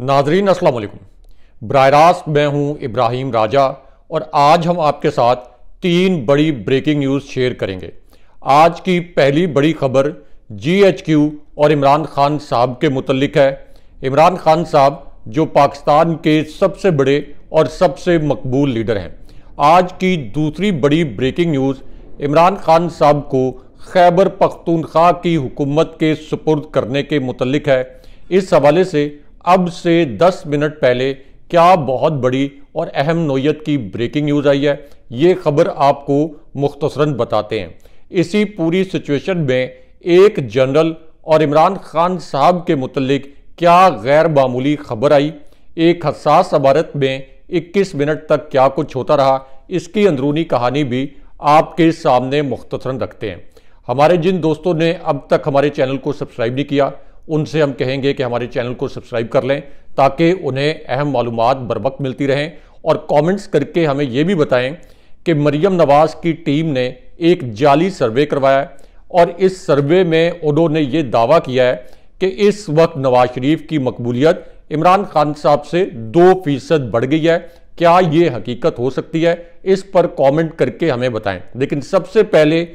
नाजरीन असलकुम ब्राह रास्त मैं हूँ इब्राहिम राजा और आज हम आपके साथ तीन बड़ी ब्रेकिंग न्यूज़ शेयर करेंगे आज की पहली बड़ी खबर जी एच क्यू और इमरान खान साहब के मुतलक है इमरान खान साहब जो पाकिस्तान के सबसे बड़े और सबसे मकबूल लीडर हैं आज की दूसरी बड़ी ब्रेकिंग न्यूज़ इमरान खान साहब को खैबर पख्तूनख्वा की हुकूमत के सुपुर्द करने के मुतलक है इस हवाले से अब से 10 मिनट पहले क्या बहुत बड़ी और अहम नोयत की ब्रेकिंग न्यूज़ आई है ये खबर आपको मुख्तसरन बताते हैं इसी पूरी सिचुएशन में एक जनरल और इमरान खान साहब के मतलब क्या गैर मामूली खबर आई एक हसास अबारत में 21 मिनट तक क्या कुछ होता रहा इसकी अंदरूनी कहानी भी आपके सामने मुख्तसरन रखते हैं हमारे जिन दोस्तों ने अब तक हमारे चैनल को सब्सक्राइब नहीं किया उनसे हम कहेंगे कि हमारे चैनल को सब्सक्राइब कर लें ताकि उन्हें अहम मालूम बर वक्त मिलती रहें और कमेंट्स करके हमें ये भी बताएं कि मरियम नवाज़ की टीम ने एक जाली सर्वे करवाया और इस सर्वे में उन्होंने ये दावा किया है कि इस वक्त नवाज शरीफ की मकबूलियत इमरान खान साहब से दो फीसद बढ़ गई है क्या ये हकीकत हो सकती है इस पर कमेंट करके हमें बताएं लेकिन सबसे पहले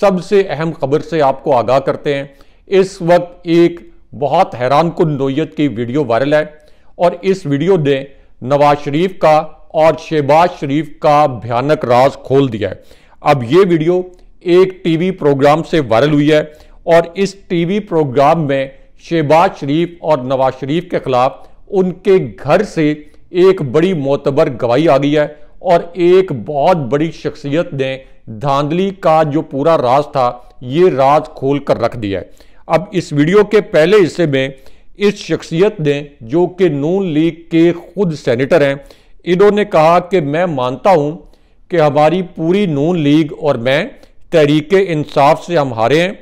सबसे अहम खबर से आपको आगाह करते हैं इस वक्त एक बहुत हैरान कन नोयत की वीडियो वायरल है और इस वीडियो ने नवाज शरीफ का और शहबाज शरीफ का भयानक राज खोल दिया है अब ये वीडियो एक टीवी प्रोग्राम से वायरल हुई है और इस टीवी प्रोग्राम में शहबाज शरीफ और नवाज शरीफ के खिलाफ उनके घर से एक बड़ी मोतबर गवाही आ गई है और एक बहुत बड़ी शख्सियत ने धांधली का जो पूरा राज था ये राज खोल कर रख दिया है अब इस वीडियो के पहले हिस्से में इस शख्सियत ने जो कि नून लीग के खुद सेनेटर हैं इन्होंने कहा कि मैं मानता हूं कि हमारी पूरी नून लीग और मैं तहरीक इंसाफ से हम हारे हैं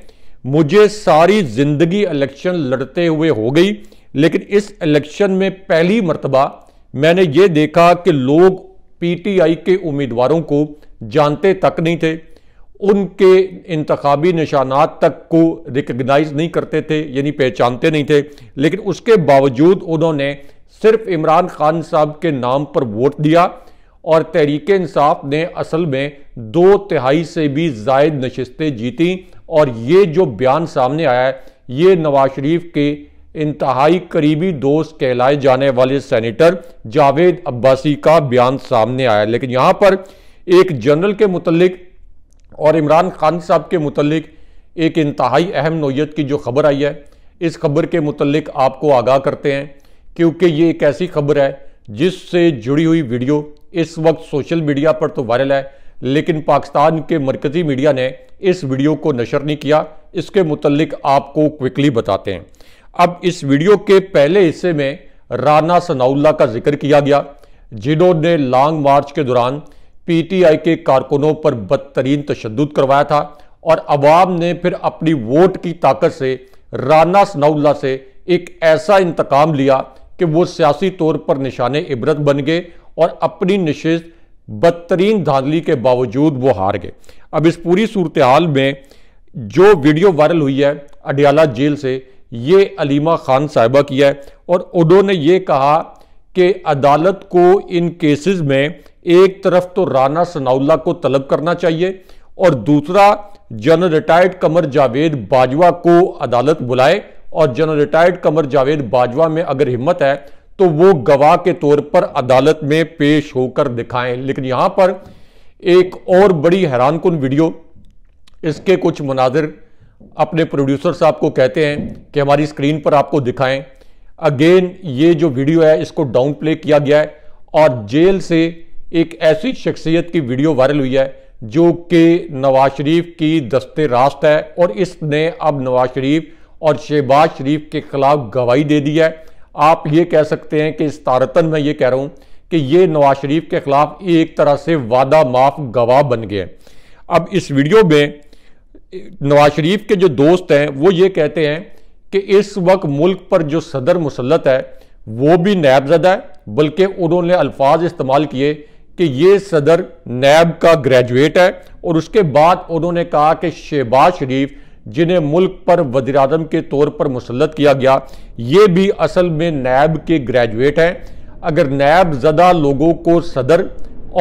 मुझे सारी ज़िंदगी इलेक्शन लड़ते हुए हो गई लेकिन इस इलेक्शन में पहली मरतबा मैंने ये देखा कि लोग पीटीआई के उम्मीदवारों को जानते तक नहीं थे उनके इंतबी निशानात तक को रिकगनाइज नहीं करते थे यानी पहचानते नहीं थे लेकिन उसके बावजूद उन्होंने सिर्फ इमरान खान साहब के नाम पर वोट दिया और तहरीक इंसाफ ने असल में दो तिहाई से भी जायद नशस्तें जीती और ये जो बयान सामने आया है ये नवाज शरीफ के इंतहाई करीबी दोस्त कहलाए जाने वाले सैनिटर जावेद अब्बासी का बयान सामने आया लेकिन यहाँ पर एक जनरल के मुतलिक और इमरान खान साहब के मुतलक एक इंतहाई अहम नोयत की जो खबर आई है इस खबर के मुतलक आपको आगाह करते हैं क्योंकि ये एक ऐसी खबर है जिससे जुड़ी हुई वीडियो इस वक्त सोशल मीडिया पर तो वायरल है लेकिन पाकिस्तान के मरकज़ी मीडिया ने इस वीडियो को नशर नहीं किया इसके मतलब आपको क्विकली बताते हैं अब इस वीडियो के पहले हिस्से में राना सनाउल्ला का जिक्र किया गया जिन्होंने लॉन्ग मार्च के दौरान पीटीआई के कारकुनों पर बदतरीन तशद करवाया था और अवाम ने फिर अपनी वोट की ताकत से राना सनाउल्ला से एक ऐसा इंतकाम लिया कि वो सियासी तौर पर निशान इबरत बन गए और अपनी नशस्त बदतरीन धांधली के बावजूद वो हार गए अब इस पूरी सूरत हाल में जो वीडियो वायरल हुई है अडियाला जेल से ये अलीमा खान साहिबा की है और उन्होंने ये कहा कि अदालत को इन केसेस में एक तरफ तो राना सनाउल्ला को तलब करना चाहिए और दूसरा जन रिटायर्ड कमर जावेद बाजवा को अदालत बुलाए और जन रिटायर्ड कमर जावेद बाजवा में अगर हिम्मत है तो वो गवाह के तौर पर अदालत में पेश होकर दिखाएं लेकिन यहाँ पर एक और बड़ी हैरान कन वीडियो इसके कुछ मनाजिर अपने प्रोड्यूसर साहब को कहते हैं कि हमारी स्क्रीन पर आपको दिखाएं अगेन ये जो वीडियो है इसको डाउन प्ले किया गया है और जेल से एक ऐसी शख्सियत की वीडियो वायरल हुई है जो कि नवाज शरीफ की दस्ते रास्त है और इसने अब नवाज शरीफ और शहबाज शरीफ के खिलाफ गवाही दे दी है आप ये कह सकते हैं कि इस तारतन में ये कह रहा हूँ कि ये नवाज शरीफ के खिलाफ एक तरह से वादा माफ गवाह बन गए अब इस वीडियो में नवाज शरीफ के जो दोस्त हैं वो ये कहते हैं कि इस वक्त मुल्क पर जो सदर मुसलत है वो भी जदा है बल्कि उन्होंने अल्फाज इस्तेमाल किए कि ये सदर नैब का ग्रेजुएट है और उसके बाद उन्होंने कहा कि शहबाज शरीफ जिन्हें मुल्क पर वजी अजम के तौर पर मुसलत किया गया ये भी असल में नैब के ग्रेजुएट हैं अगर नैब ज़दा लोगों को सदर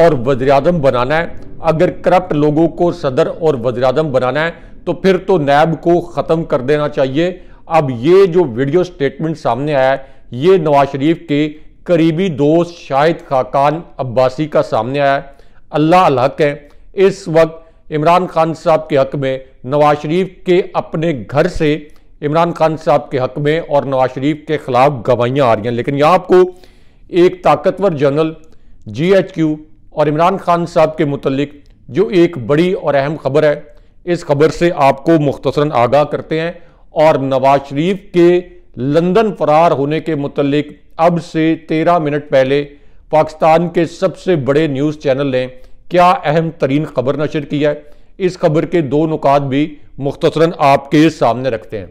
और वजी अजम बनाना है अगर करप्ट लोगों को सदर और वजी अजम बनाना है तो फिर तो नैब को ख़त्म कर देना चाहिए अब ये जो वीडियो स्टेटमेंट सामने आया है ये नवाज शरीफ के करीबी दोस्त शाहिद खाकान अब्बासी का सामने आया है अल्लाह अलहक है इस वक्त इमरान खान साहब के हक में नवाज शरीफ के अपने घर से इमरान खान साहब के हक में और नवाज शरीफ के खिलाफ गवाहियाँ आ रही हैं लेकिन यहाँ आपको एक ताकतवर जर्नल जी एच क्यू और इमरान खान साहब के मुतलिक जो एक बड़ी और अहम खबर है इस खबर से आपको मुख्तसरा आगाह करते हैं और नवाज शरीफ के लंदन फरार होने के मुतलक अब से तेरह मिनट पहले पाकिस्तान के सबसे बड़े न्यूज़ चैनल ने क्या अहम तरीन खबर नशर की है इस खबर के दो नुकात भी मुख्तसरा आपके सामने रखते हैं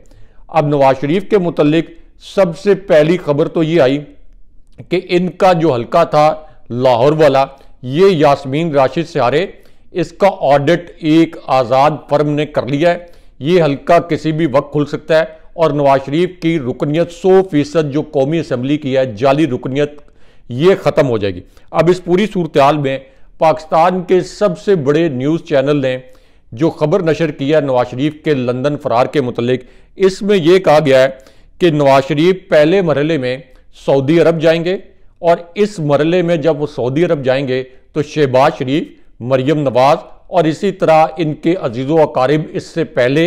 अब नवाज शरीफ के मुतलक सबसे पहली खबर तो ये आई कि इनका जो हल्का था लाहौर वाला ये यासमीन राशिद सारे इसका ऑडिट एक आज़ाद फर्म ने कर लिया है ये हल्का किसी भी वक्त खुल सकता है और नवाज शरीफ की रुकनीत सौ फीसद जो कौमी असम्बली की है जाली रुकनीत ये ख़त्म हो जाएगी अब इस पूरी सूरत में पाकिस्तान के सबसे बड़े न्यूज़ चैनल ने जो खबर नशर किया नवाज शरीफ के लंदन फरार के मतलब इसमें यह कहा गया है कि नवाज शरीफ पहले मरले में सऊदी अरब जाएंगे और इस मरले में जब वो सऊदी अरब जाएंगे तो शहबाज शरीफ मरियम नवाज़ और इसी तरह इनके अजीज़ों अकारिब इससे पहले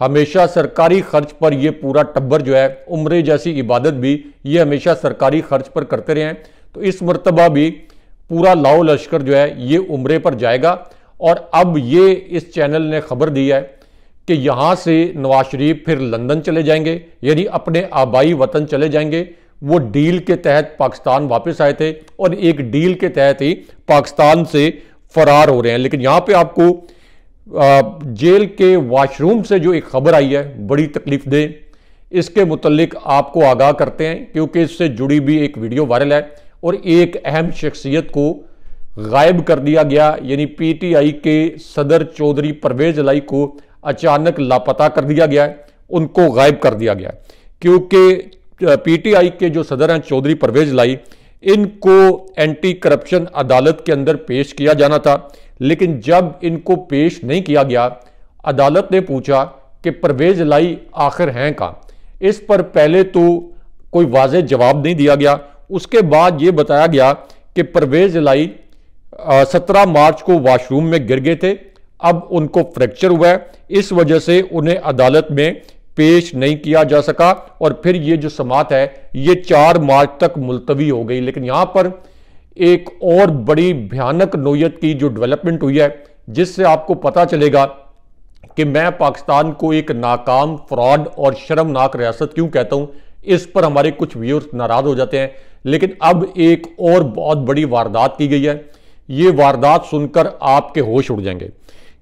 हमेशा सरकारी खर्च पर ये पूरा टब्बर जो है उम्र जैसी इबादत भी ये हमेशा सरकारी खर्च पर करते रहे हैं तो इस मरतबा भी पूरा लाओ लश्कर जो है ये उम्र पर जाएगा और अब ये इस चैनल ने खबर दी है कि यहाँ से नवाज शरीफ फिर लंदन चले जाएंगे यानी अपने आबाई वतन चले जाएंगे वो डील के तहत पाकिस्तान वापस आए थे और एक डील के तहत ही पाकिस्तान से फरार हो रहे हैं लेकिन यहाँ पे आपको जेल के वॉशरूम से जो एक खबर आई है बड़ी तकलीफ दे इसके मुतलिक आपको आगाह करते हैं क्योंकि इससे जुड़ी भी एक वीडियो वायरल है और एक अहम शख्सियत को गायब कर दिया गया यानी पीटीआई के सदर चौधरी परवेज लाई को अचानक लापता कर दिया गया है उनको गायब कर दिया गया है क्योंकि पीटीआई के जो सदर हैं चौधरी परवेज लाई इनको एंटी करप्शन अदालत के अंदर पेश किया जाना था लेकिन जब इनको पेश नहीं किया गया अदालत ने पूछा कि परवेज लाई आखिर हैं का इस पर पहले तो कोई वाज जवाब नहीं दिया गया उसके बाद ये बताया गया कि परवेज लाई सत्रह मार्च को वॉशरूम में गिर गए थे अब उनको फ्रैक्चर हुआ है इस वजह से उन्हें अदालत में पेश नहीं किया जा सका और फिर ये जो समात है ये चार मार्च तक मुलतवी हो गई लेकिन यहाँ पर एक और बड़ी भयानक नोयत की जो डेवलपमेंट हुई है जिससे आपको पता चलेगा कि मैं पाकिस्तान को एक नाकाम फ्रॉड और शर्मनाक रियासत क्यों कहता हूँ इस पर हमारे कुछ व्यूअर्स नाराज हो जाते हैं लेकिन अब एक और बहुत बड़ी वारदात की गई है ये वारदात सुनकर आपके होश उड़ जाएंगे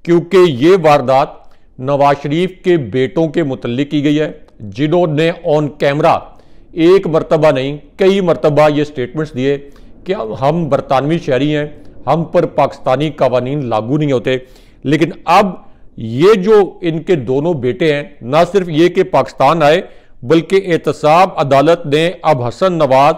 क्योंकि ये वारदात नवाज शरीफ के बेटों के मुतल की गई है जिन्होंने ऑन कैमरा एक मरतबा नहीं कई मरतबा ये स्टेटमेंट्स दिए कि हम बरतानवी शहरी हैं हम पर पाकिस्तानी कवानीन लागू नहीं होते लेकिन अब ये जो इनके दोनों बेटे हैं ना सिर्फ ये कि पाकिस्तान आए बल्कि एहतसाब अदालत ने अब हसन नवाज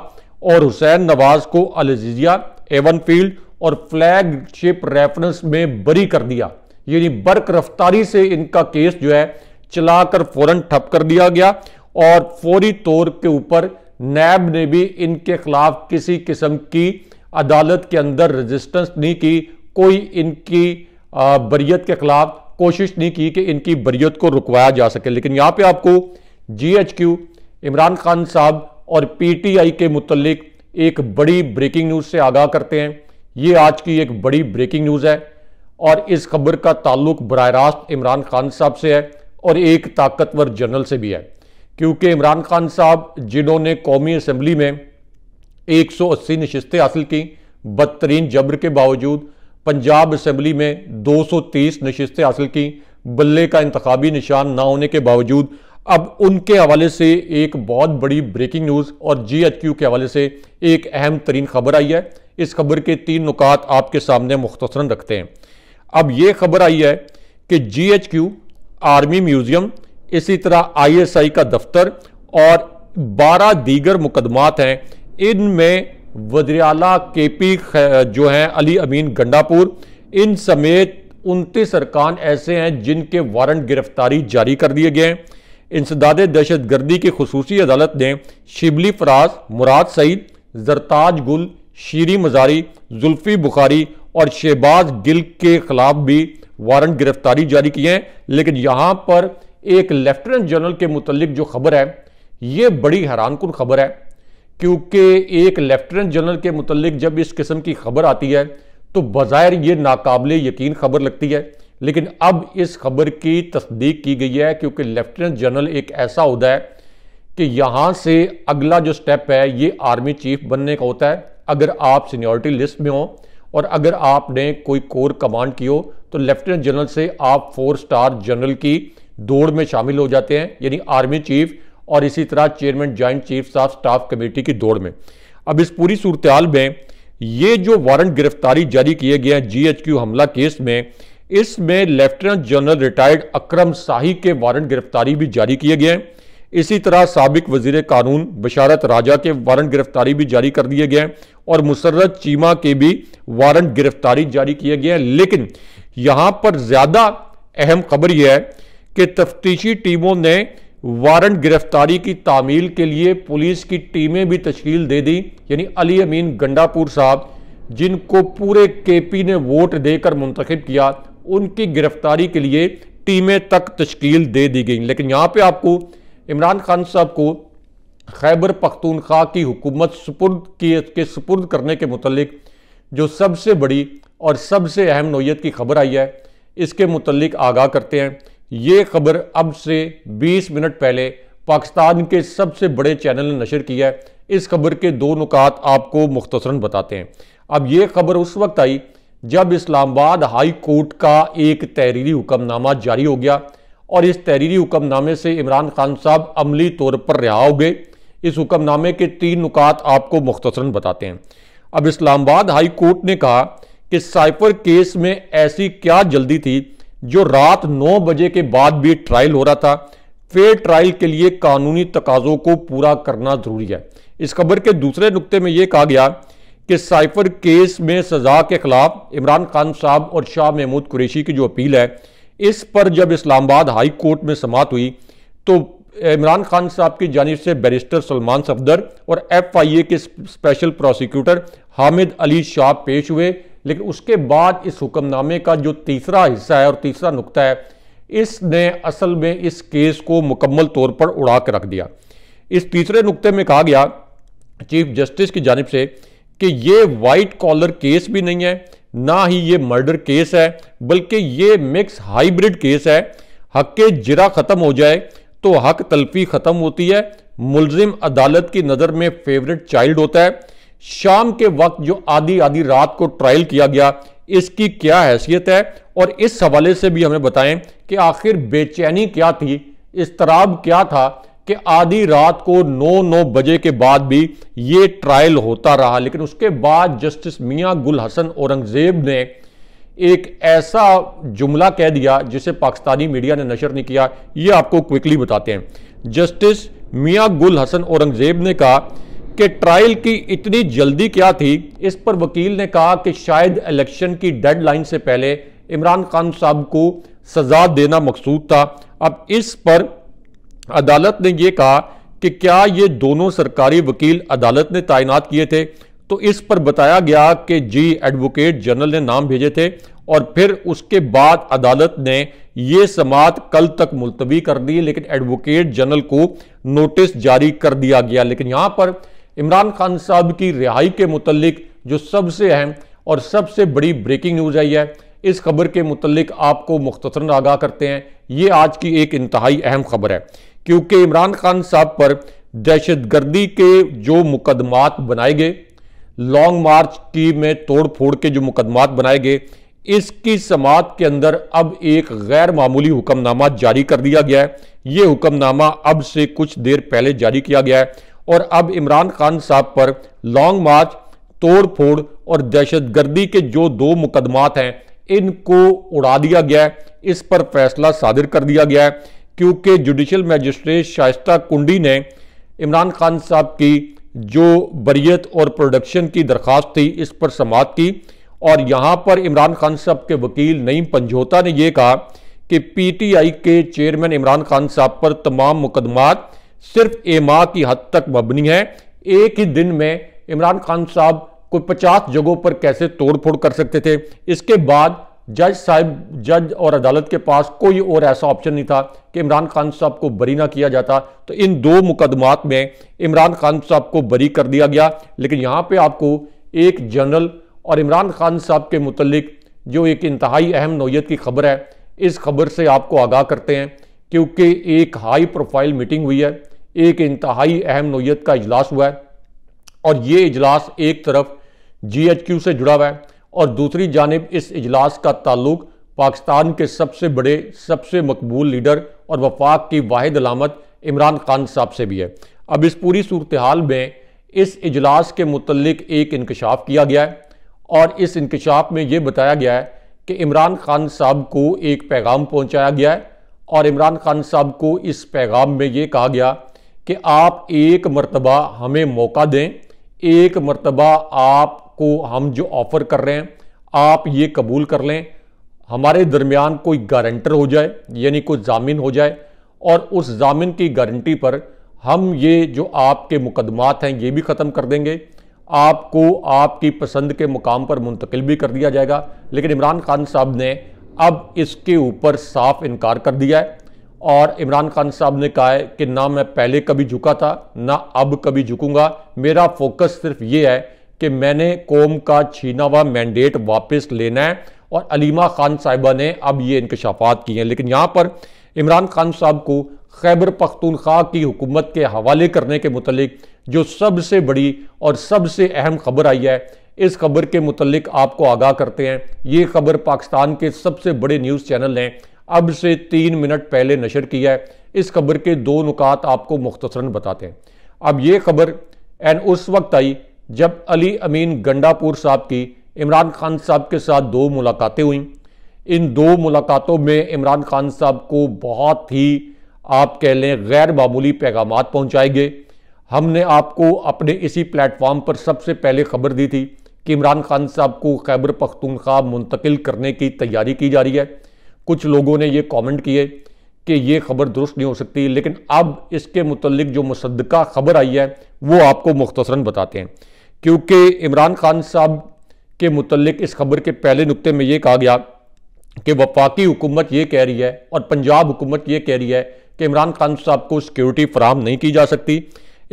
और हुसैन नवाज को अलजिया एवन फील्ड और फ्लैगशिप रेफरेंस में बरी कर दिया यानी बर्क रफ्तारी से इनका केस जो है चलाकर फौरन ठप कर दिया गया और फौरी तौर के ऊपर नैब ने भी इनके खिलाफ किसी किस्म की अदालत के अंदर रजिस्टेंस नहीं की कोई इनकी बरीत के खिलाफ कोशिश नहीं की कि इनकी बरीत को रुकवाया जा सके लेकिन यहाँ पे आपको जीएचक्यू इमरान खान साहब और पीटीआई के मुतलिक एक बड़ी ब्रेकिंग न्यूज़ से आगाह करते हैं ये आज की एक बड़ी ब्रेकिंग न्यूज़ है और इस खबर का ताल्लुक बर रास्त इमरान खान साहब से है और एक ताकतवर जनरल से भी है क्योंकि इमरान खान साहब जिन्होंने कौमी असम्बली में 180 नशस्तें हासिल की बदतरीन जबर के बावजूद पंजाब असम्बली में 230 नशस्तें हासिल की बल्ले का इंतबी निशान ना होने के बावजूद अब उनके हवाले से एक बहुत बड़ी ब्रेकिंग न्यूज़ और जी एच क्यू के हवाले से एक अहम तरीन खबर आई है इस खबर के तीन नुकात आपके सामने मुख्तसरा रखते हैं अब ये खबर आई है कि जीएचक्यू आर्मी म्यूजियम इसी तरह आईएसआई का दफ्तर और 12 दीगर मुकदमात हैं इनमें वजराला के पी जो हैं अली अमीन गंडापुर इन समेत उनतीस अरकान ऐसे हैं जिनके वारंट गिरफ्तारी जारी कर दिए गए हैं इंसदाद दहशत गर्दी की खसूसी अदालत ने शिबली फराज मुराद सईद जरताज गुल शीरी मजारी जुल्फी बुखारी और शहबाज गिल के खिलाफ भी वारंट गिरफ्तारी जारी किए हैं लेकिन यहां पर एक लेफ्टिनेंट जनरल के मुतलिक जो खबर है ये बड़ी हैरानकुन खबर है क्योंकि एक लेफ्टिनेंट जनरल के मुतलिक जब इस किस्म की खबर आती है तो बाहर ये नाकबले यकीन खबर लगती है लेकिन अब इस खबर की तस्दीक की गई है क्योंकि लेफ्टिनेंट जनरल एक ऐसा होता है कि यहाँ से अगला जो स्टेप है ये आर्मी चीफ बनने का होता है अगर आप सीनियोरिटी लिस्ट में हों और अगर आपने कोई कोर कमांड की हो तो लेफ्टिनेंट जनरल से आप फोर स्टार जनरल की दौड़ में शामिल हो जाते हैं यानी आर्मी चीफ और इसी तरह chairman joint chief of staff committee की दौड़ में अब इस पूरी सूरत में ये जो वारंट गिरफ्तारी जारी किए गए हैं जीएचक्यू हमला केस में इसमें lieutenant general retired Akram Shahi के वारंट गिरफ्तारी भी जारी किए गए हैं इसी तरह सबक वजीर कानून बशारत राजा के वारंट गिरफ्तारी भी जारी कर दिए गए और मुसरत चीमा के भी वारंट गिरफ्तारी जारी किए गए हैं लेकिन यहाँ पर ज़्यादा अहम खबर यह है कि तफ्तीशी टीमों ने वारंट गिरफ्तारी की तामील के लिए पुलिस की टीमें भी तश्कील दे दी यानी अली अमीन गंडापुर साहब जिनको पूरे के पी ने वोट देकर मुंतखब किया उनकी गिरफ्तारी के लिए टीमें तक तश्ील दे दी गई लेकिन यहाँ पर आपको इमरान खान साहब को खैबर पख्तूनख्वा की हुकूमत सुपुर्द की के सुपुर्द करने के मतलब जो सबसे बड़ी और सबसे अहम नोयत की खबर आई है इसके मतलब आगाह करते हैं ये खबर अब से 20 मिनट पहले पाकिस्तान के सबसे बड़े चैनल ने नशर किया है इस खबर के दो नुकात आपको मुख्तसरन बताते हैं अब ये खबर उस वक्त आई जब इस्लामाबाद हाई कोर्ट का एक तहरीरी हुक्मनामा जारी हो गया और इस तहरीरी हुक्मनामे से इमरान खान साहब अमली तौर पर रिहा हो गए इस हुक्मनामे के तीन नुकात आपको मुख्तसरन बताते हैं अब इस्लामाबाद हाई कोर्ट ने कहा कि साइफर केस में ऐसी क्या जल्दी थी जो रात नौ बजे के बाद भी ट्रायल हो रहा था फिर ट्रायल के लिए कानूनी तकाजों को पूरा करना ज़रूरी है इस खबर के दूसरे नुकते में यह कहा गया कि साइफर केस में सजा के खिलाफ इमरान खान साहब और शाह महमूद कुरेशी की जो अपील है इस पर जब इस्लामाबाद हाई कोर्ट में समात हुई तो इमरान खान साहब की जानब से बैरिस्टर सलमान सफदर और एफ आई ए के स्पेशल प्रोसिक्यूटर हामिद अली शाह पेश हुए लेकिन उसके बाद इस हुक्मनामे का जो तीसरा हिस्सा है और तीसरा नुकता है इसने असल में इस केस को मुकम्मल तौर पर उड़ा के रख दिया इस तीसरे नुकते में कहा गया चीफ जस्टिस की जानब से कि ये वाइट कॉलर केस भी नहीं है ना ही ये मर्डर केस है बल्कि ये मिक्स हाइब्रिड केस है हक के जिरा ख़त्म हो जाए तो हक तलफी ख़त्म होती है मुलजिम अदालत की नज़र में फेवरेट चाइल्ड होता है शाम के वक्त जो आधी आधी रात को ट्रायल किया गया इसकी क्या हैसियत है और इस हवाले से भी हमें बताएं कि आखिर बेचैनी क्या थी इसतराब क्या था कि आधी रात को नौ नौ बजे के बाद भी ये ट्रायल होता रहा लेकिन उसके बाद जस्टिस मियाँ गुल हसन औरंगजेब ने एक ऐसा जुमला कह दिया जिसे पाकिस्तानी मीडिया ने नशर नहीं किया ये आपको क्विकली बताते हैं जस्टिस मियाँ गुल हसन औरंगजेब ने कहा कि ट्रायल की इतनी जल्दी क्या थी इस पर वकील ने कहा कि शायद इलेक्शन की डेडलाइन से पहले इमरान खान साहब को सजा देना मकसूद था अब इस पर अदालत ने यह कहा कि क्या ये दोनों सरकारी वकील अदालत ने तैनात किए थे तो इस पर बताया गया कि जी एडवोकेट जनरल ने नाम भेजे थे और फिर उसके बाद अदालत ने यह समात कल तक मुलतवी कर दी लेकिन एडवोकेट जनरल को नोटिस जारी कर दिया गया लेकिन यहां पर इमरान खान साहब की रिहाई के मुतलिक जो सबसे अहम और सबसे बड़ी ब्रेकिंग न्यूज़ आई है इस खबर के मुतलिक आपको मुख्तर आगाह करते हैं ये आज की एक इंतहाई अहम खबर है क्योंकि इमरान खान साहब पर दहशतगर्दी के जो मुकदमात बनाए गए लॉन्ग मार्च की में तोड़ फोड़ के जो मुकदमात बनाए गए इसकी समात के अंदर अब एक गैर मामूली हुक्मनामा जारी कर दिया गया है ये हुक्मनामा अब से कुछ देर पहले जारी किया गया है और अब इमरान खान साहब पर लॉन्ग मार्च तोड़ फोड़ और दहशतगर्दी के जो दो मुकदमात हैं इनको उड़ा दिया गया है इस पर फैसला सादिर कर दिया गया है क्योंकि जुडिशल मजिस्ट्रेट शाइस्ता कुंडी ने इमरान खान साहब की जो बरीत और प्रोडक्शन की दरख्वास्त थी इस पर समात की और यहाँ पर इमरान खान साहब के वकील नईम पंजोता ने यह कहा कि पीटीआई के चेयरमैन इमरान खान साहब पर तमाम मुकदमात सिर्फ ए माह की हद तक मबनी है एक ही दिन में इमरान खान साहब कोई पचास जगहों पर कैसे तोड़फोड़ कर सकते थे इसके बाद जज साहब जज और अदालत के पास कोई और ऐसा ऑप्शन नहीं था कि इमरान खान साहब को बरी ना किया जाता तो इन दो मुकदमात में इमरान खान साहब को बरी कर दिया गया लेकिन यहाँ पे आपको एक जनरल और इमरान खान साहब के मुतलक जो एक इंतहाई अहम नोयत की खबर है इस खबर से आपको आगाह करते हैं क्योंकि एक हाई प्रोफाइल मीटिंग हुई है एक इंतहाई अहम नोयत का इजलास हुआ है और ये इजलास एक तरफ जी से जुड़ा हुआ है और दूसरी जानब इस इजलास का ताल्लुक पाकिस्तान के सबसे बड़े सबसे मकबूल लीडर और वफाक की वाद अलामत इमरान खान साहब से भी है अब इस पूरी सूरत हाल में इस इजलास के मतलब एक इंकशाफ किया गया है और इस इंकशाफ में ये बताया गया है कि इमरान खान साहब को एक पैगाम पहुँचाया गया है और इमरान खान साहब को इस पैगाम में ये कहा गया कि आप एक मरतबा हमें मौका दें एक मरतबा आप आपको हम जो ऑफ़र कर रहे हैं आप ये कबूल कर लें हमारे दरमियान कोई गारंटर हो जाए यानी कोई जामिन हो जाए और उस जामिन की गारंटी पर हम ये जो आपके मुकदमात हैं ये भी ख़त्म कर देंगे आपको आपकी पसंद के मुकाम पर मुंतकिल भी कर दिया जाएगा लेकिन इमरान खान साहब ने अब इसके ऊपर साफ इनकार कर दिया है और इमरान खान साहब ने कहा है कि ना मैं पहले कभी झुका था ना अब कभी झुकूंगा मेरा फोकस सिर्फ ये है कि मैंने कौम का छीना हुआ मैंडेट वापस लेना है और अलीमा खान साहिबा ने अब ये इंकशाफात किए हैं लेकिन यहाँ पर इमरान खान साहब को खैबर पख्तूनख्वा की हुकूमत के हवाले करने के मतलब जो सबसे बड़ी और सबसे अहम खबर आई है इस खबर के मतलब आपको आगाह करते हैं ये खबर पाकिस्तान के सबसे बड़े न्यूज़ चैनल ने अब से तीन मिनट पहले नशर किया है इस खबर के दो नुकात आपको मुख्तसरा बताते हैं अब ये खबर एन उस वक्त आई जब अली अमीन गंडापुर साहब की इमरान खान साहब के साथ दो मुलाकातें हुई इन दो मुलाकातों में इमरान खान साहब को बहुत ही आप कह लें गैर मामूली पैगाम पहुँचाए गए हमने आपको अपने इसी प्लेटफॉर्म पर सबसे पहले खबर दी थी कि इमरान खान साहब को खैबर पख्तूनख्वा मुंतकिल करने की तैयारी की जा रही है कुछ लोगों ने ये कमेंट किए कि ये खबर दुरुस्त नहीं हो सकती लेकिन अब इसके मुतलिक जो मुसदका खबर आई है वो आपको मुख्तसरा बताते हैं क्योंकि इमरान खान साहब के मुतलक इस खबर के पहले नुकते में ये कहा गया कि वफाकी हुकूमत ये कह रही है और पंजाब हुकूमत ये कह रही है कि इमरान खान साहब को सिक्योरिटी फराहम नहीं की जा सकती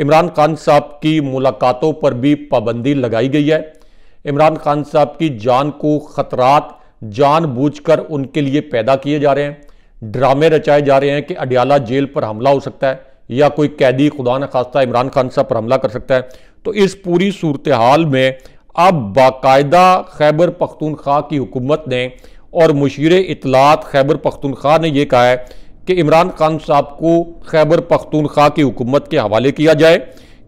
इमरान खान साहब की मुलाकातों पर भी पाबंदी लगाई गई है इमरान खान साहब की जान को ख़तरात जानबूझकर उनके लिए पैदा किए जा रहे हैं ड्रामे रचाए जा रहे हैं कि अडियाला जेल पर हमला हो सकता है या कोई कैदी खुदा न खास्ता इमरान खान साहब पर हमला कर सकता है तो इस पूरी सूरत हाल में अब बाकायदा खैबर पख्तूनख्वा की हुकूमत ने और मुशीर इतलात खैबर पख्तूनख्वा ने यह कहा है कि इमरान खान साहब को खैबर पख्तूनख्वा की हुकूमत के हवाले किया जाए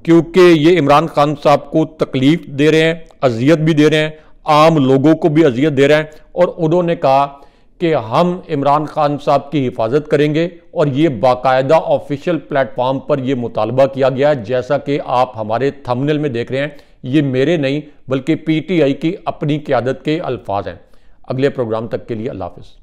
क्योंकि ये इमरान खान साहब को तकलीफ दे रहे हैं अजियत भी दे रहे हैं आम लोगों को भी अजियत दे रहे हैं और उन्होंने कहा कि हम इमरान खान साहब की हिफाजत करेंगे और ये बाकायदा ऑफिशियल प्लेटफॉर्म पर यह मुतालबा किया गया है जैसा कि आप हमारे थमनल में देख रहे हैं ये मेरे नहीं बल्कि पीटीआई की अपनी क्यादत के अल्फाज हैं अगले प्रोग्राम तक के लिए अल्लाह हाफिज़